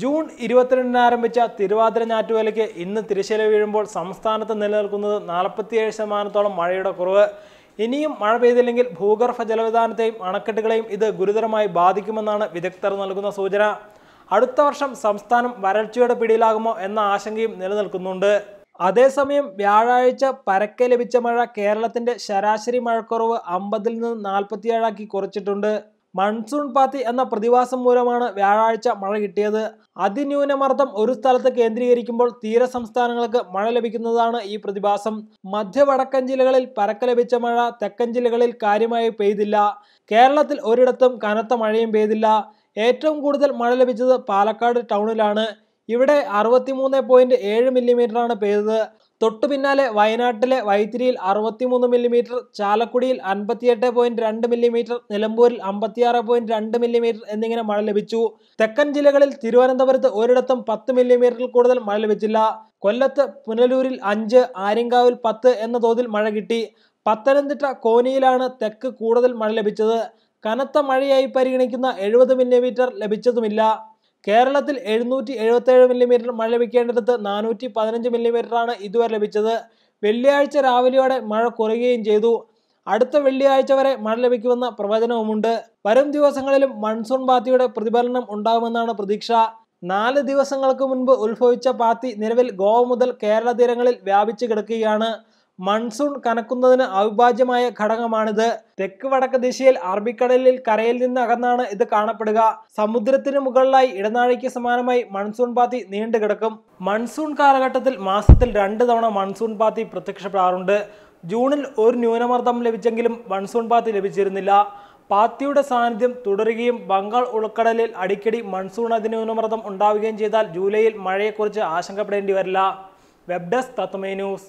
June ഇരുപത്തിരണ്ടിന് ആരംഭിച്ച തിരുവാതിര ഞാറ്റുവേലയ്ക്ക് ഇന്ന് തിരശ്ശീല വീഴുമ്പോൾ സംസ്ഥാനത്ത് നിലനിൽക്കുന്നത് നാൽപ്പത്തിയേഴ് ശതമാനത്തോളം മഴയുടെ കുറവ് ഇനിയും മഴ പെയ്തില്ലെങ്കിൽ ഭൂഗർഭ ജലവിധാനത്തെയും അണക്കെട്ടുകളെയും ഇത് ഗുരുതരമായി ബാധിക്കുമെന്നാണ് വിദഗ്ധർ നൽകുന്ന സൂചന അടുത്ത വർഷം സംസ്ഥാനം വരൾച്ചയുടെ പിടിയിലാകുമോ എന്ന ആശങ്കയും നിലനിൽക്കുന്നുണ്ട് അതേസമയം വ്യാഴാഴ്ച പരക്കെ ലഭിച്ച മഴ കേരളത്തിന്റെ ശരാശരി മഴക്കുറവ് അമ്പതിൽ നിന്ന് നാൽപ്പത്തിയേഴാക്കി കുറച്ചിട്ടുണ്ട് മൺസൂൺ പാത്തി എന്ന പ്രതിഭാസം മൂലമാണ് വ്യാഴാഴ്ച മഴ കിട്ടിയത് അതിന്യൂനമർദ്ദം ഒരു സ്ഥലത്ത് കേന്ദ്രീകരിക്കുമ്പോൾ തീര സംസ്ഥാനങ്ങൾക്ക് മഴ ലഭിക്കുന്നതാണ് ഈ പ്രതിഭാസം മധ്യവടക്കൻ ജില്ലകളിൽ പരക്ക ലഭിച്ച മഴ തെക്കൻ ജില്ലകളിൽ കാര്യമായി പെയ്തില്ല കേരളത്തിൽ ഒരിടത്തും കനത്ത മഴയും പെയ്തില്ല ഏറ്റവും കൂടുതൽ മഴ ലഭിച്ചത് പാലക്കാട് ടൗണിലാണ് ഇവിടെ അറുപത്തിമൂന്ന് പോയിന്റ് ഏഴ് മില്ലിമീറ്ററാണ് പെയ്തത് തൊട്ടു പിന്നാലെ വയനാട്ടിലെ വൈത്തിരിയിൽ അറുപത്തിമൂന്ന് മില്ലിമീറ്റർ ചാലക്കുടിയിൽ അൻപത്തിയെട്ട് പോയിന്റ് രണ്ട് മില്ലിമീറ്റർ നിലമ്പൂരിൽ അമ്പത്തിയാറ് പോയിന്റ് രണ്ട് മില്ലിമീറ്റർ എന്നിങ്ങനെ മഴ ലഭിച്ചു തെക്കൻ ജില്ലകളിൽ തിരുവനന്തപുരത്ത് ഒരിടത്തും പത്ത് മില്ലിമീറ്ററിൽ കൂടുതൽ മഴ ലഭിച്ചില്ല കൊല്ലത്ത് പുനലൂരിൽ അഞ്ച് ആര്യങ്കാവിൽ പത്ത് എന്ന തോതിൽ മഴ കിട്ടി പത്തനംതിട്ട കോനിയിലാണ് തെക്ക് കൂടുതൽ മഴ ലഭിച്ചത് കനത്ത മഴയായി പരിഗണിക്കുന്ന എഴുപത് മില്ലിമീറ്റർ ലഭിച്ചതുമില്ല കേരളത്തിൽ എഴുന്നൂറ്റി എഴുപത്തേഴ് മില്ലിമീറ്റർ മഴ ലഭിക്കേണ്ടടുത്ത് നാനൂറ്റി പതിനഞ്ച് മില്ലിമീറ്ററാണ് ഇതുവരെ ലഭിച്ചത് വെള്ളിയാഴ്ച രാവിലെയോടെ മഴ കുറയുകയും ചെയ്തു അടുത്ത വെള്ളിയാഴ്ച വരെ മഴ ലഭിക്കുമെന്ന പ്രവചനവുമുണ്ട് വരും ദിവസങ്ങളിലും മൺസൂൺ പാത്തിയുടെ പ്രതിഫലനം ഉണ്ടാകുമെന്നാണ് പ്രതീക്ഷ നാല് ദിവസങ്ങൾക്ക് മുൻപ് ഉത്ഭവിച്ച പാത്തി നിലവിൽ ഗോവ മുതൽ കേരള തീരങ്ങളിൽ വ്യാപിച്ചു കിടക്കുകയാണ് മൺസൂൺ കനക്കുന്നതിന് അവിഭാജ്യമായ ഘടകമാണിത് തെക്ക് വടക്ക് ദിശയിൽ അറബിക്കടലിൽ കരയിൽ നിന്ന് അകന്നാണ് ഇത് കാണപ്പെടുക സമുദ്രത്തിന് മുകളിലായി ഇടനാഴിക്ക് സമാനമായി മൺസൂൺ പാത്തി കിടക്കും മൺസൂൺ കാലഘട്ടത്തിൽ മാസത്തിൽ രണ്ട് തവണ മൺസൂൺ പാത്തി പ്രത്യക്ഷപ്പെടാറുണ്ട് ജൂണിൽ ഒരു ന്യൂനമർദ്ദം ലഭിച്ചെങ്കിലും മൺസൂൺ പാത്തി ലഭിച്ചിരുന്നില്ല പാത്തിയുടെ സാന്നിധ്യം തുടരുകയും ബംഗാൾ ഉൾക്കടലിൽ അടിക്കടി മൺസൂൺ അതിന്യൂനമർദ്ദം ഉണ്ടാവുകയും ചെയ്താൽ ജൂലൈയിൽ മഴയെക്കുറിച്ച് ആശങ്കപ്പെടേണ്ടി വരില്ല വെബ് ഡെസ്ക് തത്മേ ന്യൂസ്